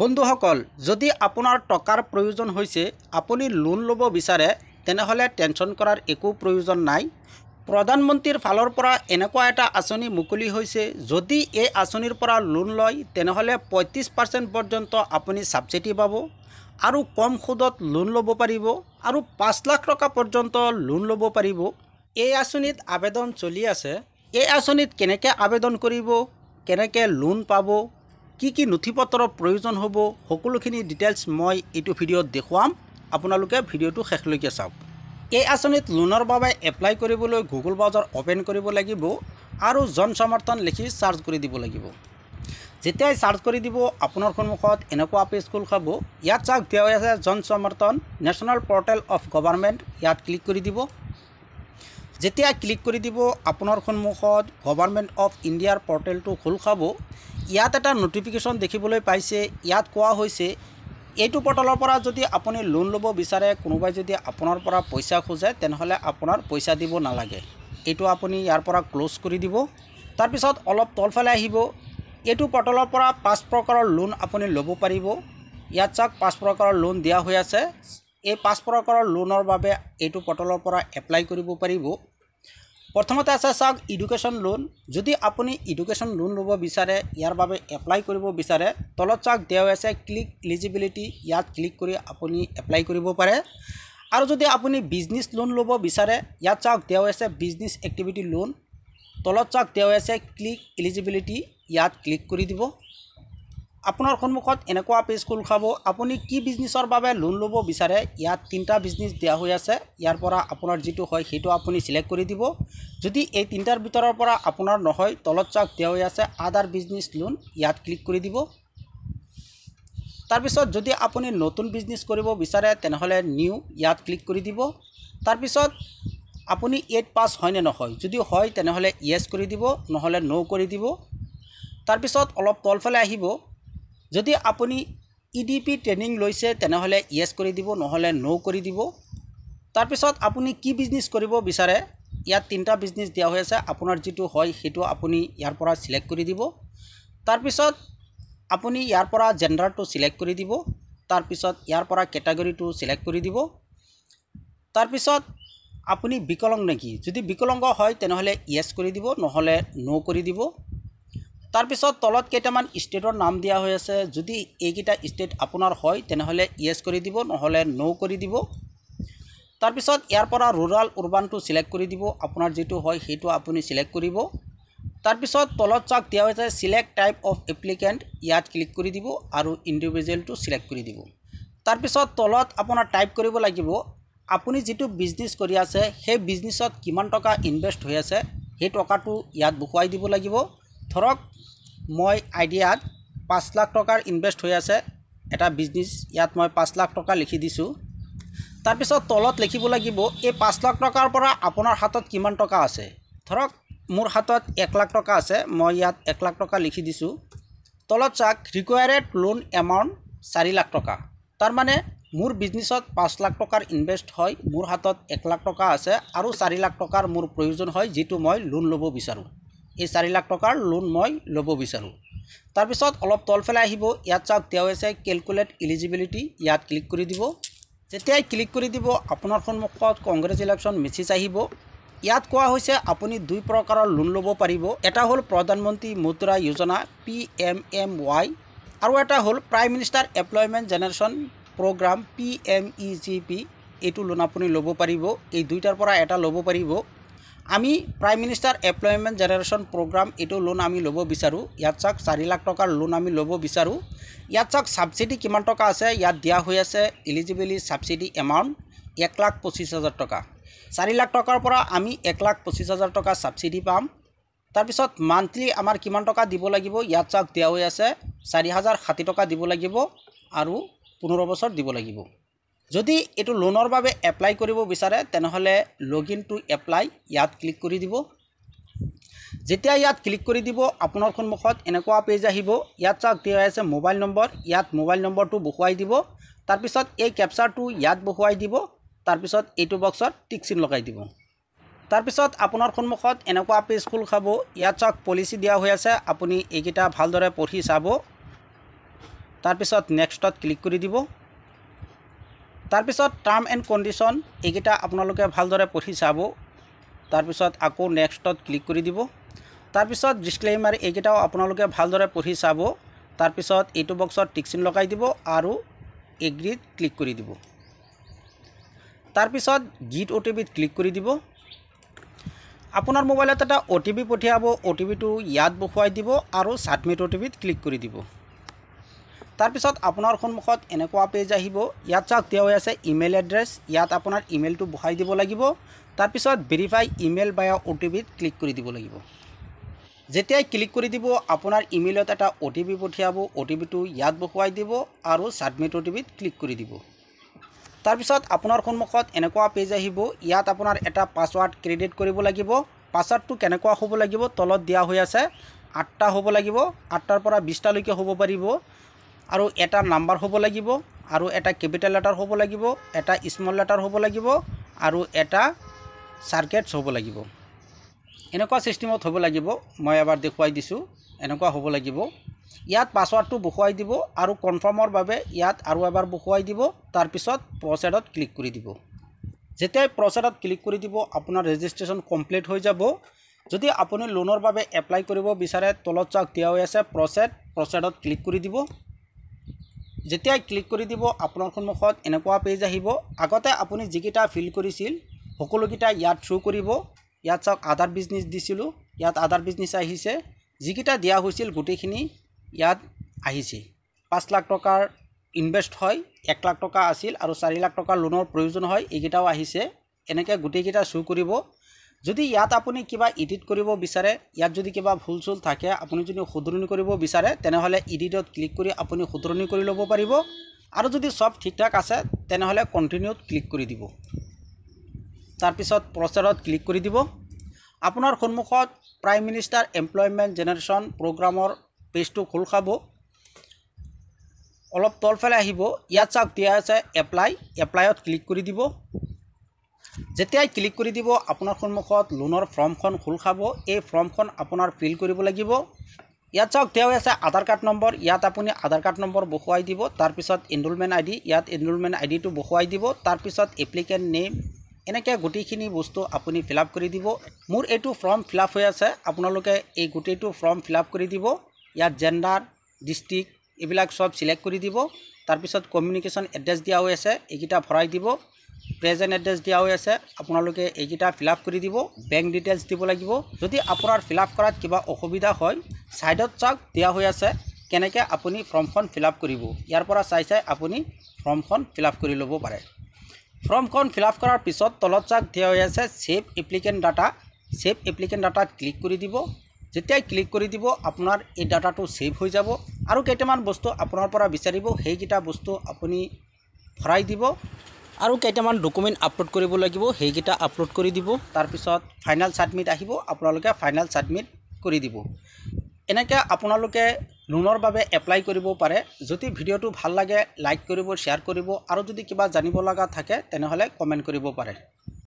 বন্ধুসকল যদি আপোনাৰ টকাৰ প্ৰয়োজন হৈছে আপুনি লোন ল'ব বিচাৰে তেনেহ'লে টেনশ্যন কৰাৰ একো প্ৰয়োজন নাই প্ৰধানমন্ত্ৰীৰ ফালৰ পৰা এনেকুৱা এটা আঁচনি মুকলি হৈছে যদি এই আঁচনিৰ পৰা লোন লয় তেনেহ'লে পঁয়ত্ৰিছ পাৰ্চেণ্ট পৰ্যন্ত আপুনি ছাবচিডি পাব আৰু কম সুদত লোন ল'ব পাৰিব আৰু পাঁচ লাখ টকা পৰ্যন্ত লোন ল'ব পাৰিব এই আঁচনিত আবেদন চলি আছে এই আঁচনিত কেনেকৈ আবেদন কৰিব কেনেকৈ লোন পাব কি কি নথিপত্ৰ প্ৰয়োজন হ'ব সকলোখিনি ডিটেইলছ মই এইটো ভিডিঅ'ত দেখুৱাম আপোনালোকে ভিডিঅ'টো শেষলৈকে চাওক এই আঁচনিত লোনৰ বাবে এপ্লাই কৰিবলৈ গুগল ব্ৰাউজাৰ অ'পেন কৰিব লাগিব আৰু জন সমৰ্থন লিখি চাৰ্জ কৰি দিব লাগিব যেতিয়াই চাৰ্জ কৰি দিব আপোনাৰ সন্মুখত এনেকুৱা পেজ খোল খাব ইয়াত চাওক দিয়া হৈ আছে জন সমৰ্থন নেশ্যনেল পৰ্টেল অফ গভাৰ্মেণ্ট ইয়াত ক্লিক কৰি দিব যেতিয়া ক্লিক কৰি দিব আপোনাৰ সন্মুখত গভাৰ্মেণ্ট অফ ইণ্ডিয়াৰ পৰ্টেলটো খোল খাব ইয়াত এটা নটিফিকেশ্যন দেখিবলৈ পাইছে ইয়াত কোৱা হৈছে এইটো পৰ্টেলৰ পৰা যদি আপুনি লোন ল'ব বিচাৰে কোনোবাই যদি আপোনাৰ পৰা পইচা খোজে তেনেহ'লে আপোনাৰ পইচা দিব নালাগে এইটো আপুনি ইয়াৰ পৰা ক্ল'জ কৰি দিব তাৰপিছত অলপ তলফালে আহিব এইটো পৰ্টেলৰ পৰা পাঁচ প্ৰকাৰৰ লোন আপুনি ল'ব পাৰিব ইয়াত চাওক পাঁচ প্ৰকাৰৰ লোন দিয়া হৈ আছে এই পাঁচ প্ৰকাৰৰ লোনৰ বাবে এইটো পৰ্টেলৰ পৰা এপ্লাই কৰিব পাৰিব প্ৰথমতে আছে চাওক ইডুকেশ্যন লোন যদি আপুনি ইডুকেশ্যন লোন ল'ব বিচাৰে ইয়াৰ বাবে এপ্লাই কৰিব বিচাৰে তলত চাওক দেও আছে ক্লিক ইলিজিবিলিটি ইয়াত ক্লিক কৰি আপুনি এপ্লাই কৰিব পাৰে আৰু যদি আপুনি বিজনেছ লোন ল'ব বিচাৰে ইয়াত চাওক দেও আছে বিজনেছ এক্টিভিটি লোন তলত চাওক দেও আছে ক্লিক ইলিজিবিলিটি ইয়াত ক্লিক কৰি দিব আপোনাৰ সন্মুখত এনেকুৱা পেজ খোল খাব আপুনি কি বিজনেছৰ বাবে লোন ল'ব বিচাৰে ইয়াত তিনিটা বিজনেছ দিয়া হৈ আছে ইয়াৰ পৰা আপোনাৰ যিটো হয় সেইটো আপুনি চিলেক্ট কৰি দিব যদি এই তিনিটাৰ ভিতৰৰ পৰা আপোনাৰ নহয় তলত চাওক দিয়া হৈ আছে আদাৰ বিজনেছ লোন ইয়াত ক্লিক কৰি দিব তাৰপিছত যদি আপুনি নতুন বিজনেছ কৰিব বিচাৰে তেনেহ'লে নিউ ইয়াত ক্লিক কৰি দিব তাৰপিছত আপুনি এইট পাছ হয়নে নহয় যদি হয় তেনেহ'লে ইয়েছ কৰি দিব নহ'লে ন' কৰি দিব তাৰপিছত অলপ তলফালে আহিব যদি আপুনি ই ডি পি ট্ৰেইনিং লৈছে তেনেহ'লে য়েছ কৰি দিব নহ'লে ন' কৰি দিব তাৰপিছত আপুনি কি বিজনেছ কৰিব বিচাৰে ইয়াত তিনিটা বিজনেছ দিয়া হৈ আছে আপোনাৰ যিটো হয় সেইটো আপুনি ইয়াৰ পৰা চিলেক্ট কৰি দিব তাৰপিছত আপুনি ইয়াৰ পৰা জেণ্ডাৰটো চিলেক্ট কৰি দিব তাৰপিছত ইয়াৰ পৰা কেটাগৰীটো চিলেক্ট কৰি দিব তাৰপিছত আপুনি বিকলংগ নেকি যদি বিকলংগ হয় তেনেহ'লে য়েছ কৰি দিব নহ'লে ন' কৰি দিব তাৰপিছত তলত কেইটামান ষ্টেটৰ নাম দিয়া হৈ আছে যদি এইকেইটা ষ্টেট আপোনাৰ হয় তেনেহ'লে ইয়েছ কৰি দিব নহ'লে ন' কৰি দিব তাৰপিছত ইয়াৰ পৰা ৰুৰেল উৰ্বানটো ছিলেক্ট কৰি দিব আপোনাৰ যিটো হয় সেইটো আপুনি ছিলেক্ট কৰিব তাৰপিছত তলত চাওক দিয়া হৈছে ছিলেক্ট টাইপ অফ এপ্লিকেণ্ট ইয়াত ক্লিক কৰি দিব আৰু ইণ্ডিভিজুৱেলটো ছিলেক্ট কৰি দিব তাৰপিছত তলত আপোনাৰ টাইপ কৰিব লাগিব আপুনি যিটো বিজনেছ কৰি আছে সেই বিজনেছত কিমান টকা ইনভেষ্ট হৈ আছে সেই টকাটো ইয়াত বহুৱাই দিব লাগিব ধৰক মই আইডিয়াত পাঁচ লাখ টকাৰ ইনভেষ্ট হৈ আছে এটা বিজনেছ ইয়াত মই পাঁচ লাখ টকা লিখি দিছোঁ তাৰপিছত তলত লিখিব লাগিব এই পাঁচ লাখ টকাৰ পৰা আপোনাৰ হাতত কিমান টকা আছে ধৰক মোৰ হাতত এক লাখ টকা আছে মই ইয়াত এক লাখ টকা লিখি দিছোঁ তলত চাওক ৰিকুৱাৰেড লোন এমাউণ্ট চাৰি লাখ টকা তাৰমানে মোৰ বিজনেছত পাঁচ লাখ টকাৰ ইনভেষ্ট হয় মোৰ হাতত এক লাখ টকা আছে আৰু চাৰি লাখ টকাৰ মোৰ প্ৰয়োজন হয় যিটো মই লোন ল'ব বিচাৰোঁ এই চাৰি লাখ টকাৰ লোন মই ল'ব বিচাৰোঁ তাৰপিছত অলপ তলফেলাই আহিব ইয়াত চাওক তেওঁ হৈছে কেলকুলেট ইলিজিবিলিটি ইয়াত ক্লিক কৰি দিব যেতিয়াই ক্লিক কৰি দিব আপোনাৰ সন্মুখত কংগ্ৰেছ ইলেকশ্যন মেছেজ আহিব ইয়াত কোৱা হৈছে আপুনি দুই প্ৰকাৰৰ লোন ল'ব পাৰিব এটা হ'ল Pradhan Mantri Mudra Yojana P M M Y আৰু এটা হ'ল prime minister employment generation programme P M E G P এইটো লোন আপুনি ল'ব পাৰিব এই দুইটাৰ পৰা এটা ল'ব পাৰিব আমি prime minister employment generation programme এইটো লোন আমি ল'ব বিচাৰোঁ ইয়াত চাওক চাৰি লাখ টকাৰ লোন আমি ল'ব বিচাৰোঁ ইয়াত চাওক ছাবচিডি কিমান টকা আছে ইয়াত দিয়া হৈ আছে এলিজিবিলি ছাবচিডি এমাউণ্ট এক লাখ পঁচিছ হাজাৰ টকা চাৰি লাখ টকাৰ পৰা আমি এক লাখ পঁচিছ হাজাৰ টকা ছাবচিডি পাম তাৰপিছত মান্থলি আমাৰ কিমান টকা দিব লাগিব ইয়াত চাওক দিয়া হৈ আছে চাৰি হাজাৰ ষাঠি টকা দিব লাগিব আৰু পোন্ধৰ বছৰ দিব লাগিব যদি এইটো লোনৰ বাবে এপ্লাই কৰিব বিচাৰে তেনেহ'লে লগ ইন টু এপ্লাই ইয়াত ক্লিক কৰি দিব যেতিয়া ইয়াত ক্লিক কৰি দিব আপোনাৰ সন্মুখত এনেকুৱা পেজ আহিব ইয়াত চাওক দিয়া আছে মোবাইল নম্বৰ ইয়াত মোবাইল নম্বৰটো বহুৱাই দিব তাৰপিছত এই কেপচাৰটো ইয়াত বহুৱাই দিব তাৰপিছত এইটো বক্সত টিকচিন লগাই দিব তাৰপিছত আপোনাৰ সন্মুখত এনেকুৱা পেজ খোল খাব ইয়াত চাওক পলিচি দিয়া হৈ আছে আপুনি এইকেইটা ভালদৰে পঢ়ি চাব তাৰপিছত নেক্সটত ক্লিক কৰি দিব তাৰ পিছত টাৰ্ম এণ্ড কণ্ডিশ্যন এইকেইটা আপোনালোকে ভালদৰে পঢ়ি চাব তাৰপিছত আকৌ নেক্সটত ক্লিক কৰি দিব তাৰপিছত ডিছক্লেইমাৰ এইকেইটাও আপোনালোকে ভালদৰে পঢ়ি চাব তাৰপিছত এইটো বক্সত টিকচিন লগাই দিব আৰু এগ্ৰীত ক্লিক কৰি দিব তাৰপিছত গীত অ' টিভিত ক্লিক কৰি দিব আপোনাৰ মোবাইলত এটা অ' টি পি পঠিয়াব অ' টি পিটো ইয়াত বহুৱাই দিব আৰু ছাবমিট অ' টি পিত ক্লিক কৰি দিব তাৰপিছত আপোনাৰ সন্মুখত এনেকুৱা পেজ আহিব ইয়াত চাওক দিয়া হৈ আছে ইমেইল এড্ৰেছ ইয়াত আপোনাৰ ইমেইলটো বহাই দিব লাগিব তাৰপিছত ভেৰিফাই ইমেইল বা অ' টি পিত ক্লিক কৰি দিব লাগিব যেতিয়াই ক্লিক কৰি দিব আপোনাৰ ইমেইলত এটা অ' টি পি পঠিয়াব অ' টি পিটো ইয়াত বহুৱাই দিব আৰু ছাবমিট অ' টি পিত ক্লিক কৰি দিব তাৰপিছত আপোনাৰ সন্মুখত এনেকুৱা পেজ আহিব ইয়াত আপোনাৰ এটা পাছৱৰ্ড ক্ৰেডিট কৰিব লাগিব পাছৱৰ্ডটো কেনেকুৱা হ'ব লাগিব তলত দিয়া হৈ আছে আঠটা হ'ব লাগিব আঠটাৰ পৰা বিছটালৈকে হ'ব পাৰিব আৰু এটা নাম্বাৰ হ'ব লাগিব আৰু এটা কেপিটেল লেটাৰ হ'ব লাগিব এটা স্মল লেটাৰ হ'ব লাগিব আৰু এটা চাৰ্কেটছ হ'ব লাগিব এনেকুৱা ছিষ্টেমত হ'ব লাগিব মই এবাৰ দেখুৱাই দিছোঁ এনেকুৱা হ'ব লাগিব ইয়াত পাছৱৰ্ডটো বহুৱাই দিব আৰু কনফাৰ্মৰ বাবে ইয়াত আৰু এবাৰ বহুৱাই দিব তাৰপিছত প্ৰচেডত ক্লিক কৰি দিব যেতিয়াই প্ৰচেডত ক্লিক কৰি দিব আপোনাৰ ৰেজিষ্ট্ৰেশ্যন কমপ্লিট হৈ যাব যদি আপুনি লোনৰ বাবে এপ্লাই কৰিব বিচাৰে তলত চাওক দিয়া হৈ আছে প্ৰচেড প্ৰচেডত ক্লিক কৰি দিব যেতিয়াই ক্লিক কৰি দিব আপোনাৰ সন্মুখত এনেকুৱা পেজ আহিব আগতে আপুনি যিকেইটা ফিল কৰিছিল সকলোকেইটা ইয়াত থ্ৰু কৰিব ইয়াত চাওক আধাৰ বিজনেছ দিছিলোঁ ইয়াত আধাৰ বিজনেছ আহিছে যিকেইটা দিয়া হৈছিল গোটেইখিনি ইয়াত আহিছে পাঁচ লাখ টকাৰ ইনভেষ্ট হয় এক লাখ টকা আছিল আৰু চাৰি লাখ টকাৰ লোনৰ প্ৰয়োজন হয় এইকেইটাও আহিছে এনেকৈ গোটেইকেইটা চু কৰিব যদি ইয়াত আপুনি কিবা ইডিট কৰিব বিচাৰে ইয়াত যদি কিবা ভুল চুল থাকে আপুনি যদি শুধৰণি কৰিব বিচাৰে তেনেহ'লে ইডিটত ক্লিক কৰি আপুনি শুধৰণি কৰি ল'ব পাৰিব আৰু যদি চব ঠিক ঠাক আছে তেনেহ'লে কণ্টিনিউত ক্লিক কৰি দিব তাৰপিছত প্ৰচাৰত ক্লিক কৰি দিব আপোনাৰ সন্মুখত প্ৰাইম মিনিষ্টাৰ এমপ্লয়মেণ্ট জেনেৰেশ্যন প্ৰগ্ৰামৰ পেজটো খোল খাব অলপ তলফালে আহিব ইয়াত চাওক দিয়া আছে এপ্লাই এপ্লাইত ক্লিক কৰি দিব যেতিয়াই ক্লিক কৰি দিব আপোনাৰ সন্মুখত লোনৰ ফৰ্মখন খোল খাব এই ফৰ্মখন আপোনাৰ ফিল কৰিব লাগিব ইয়াত চাওক তেওঁ আছে আধাৰ কাৰ্ড নম্বৰ ইয়াত আপুনি আধাৰ কাৰ্ড নম্বৰ বহুৱাই দিব তাৰপিছত এনৰোলমেণ্ট আইডি ইয়াত এনৰোলমেণ্ট আইডিটো বহুৱাই দিব তাৰপিছত এপ্লিকেণ্ট নেম এনেকৈ গোটেইখিনি বস্তু আপুনি ফিল আপ কৰি দিব মোৰ এইটো ফৰ্ম ফিল আপ হৈ আছে আপোনালোকে এই গোটেইটো ফৰ্ম ফিল আপ কৰি দিব ইয়াত জেণ্ডাৰ ডিষ্ট্ৰিক্ট এইবিলাক চব চিলেক্ট কৰি দিব তাৰপিছত কমিউনিকেশ্যন এড্ৰেছ দিয়া হৈ আছে এইকেইটা ভৰাই দিব প্ৰেজেণ্ট এড্ৰেছ দিয়া হৈ আছে আপোনালোকে এইকেইটা ফিল আপ কৰি দিব বেংক ডিটেইলছ দিব লাগিব যদি আপোনাৰ ফিল আপ কৰাত কিবা অসুবিধা হয় ছাইডত চাওক দিয়া হৈ আছে কেনেকৈ আপুনি ফৰ্মখন ফিল আপ কৰিব ইয়াৰ পৰা চাই চাই আপুনি ফৰ্মখন ফিল আপ কৰি ল'ব পাৰে ফৰ্মখন ফিল আপ কৰাৰ পিছত তলত চাওক দিয়া হৈ আছে save applicant data save applicant ডাটাত ক্লিক কৰি দিব যেতিয়াই ক্লিক কৰি দিব আপোনাৰ এই ডাটাটো ছেভ হৈ যাব আৰু কেইটামান বস্তু আপোনাৰ পৰা বিচাৰিব সেইকেইটা বস্তু আপুনি ভৰাই দিব আৰু কেইটামান ডকুমেণ্ট আপলোড কৰিব লাগিব সেইকেইটা আপলোড কৰি দিব তাৰপিছত ফাইনেল ছাবমিট আহিব আপোনালোকে ফাইনেল ছাবমিট কৰি দিব এনেকৈ আপোনালোকে লোনৰ বাবে এপ্লাই কৰিব পাৰে যদি ভিডিঅ'টো ভাল লাগে লাইক কৰিব শ্বেয়াৰ কৰিব আৰু যদি কিবা জানিব লগা থাকে তেনেহ'লে কমেণ্ট কৰিব পাৰে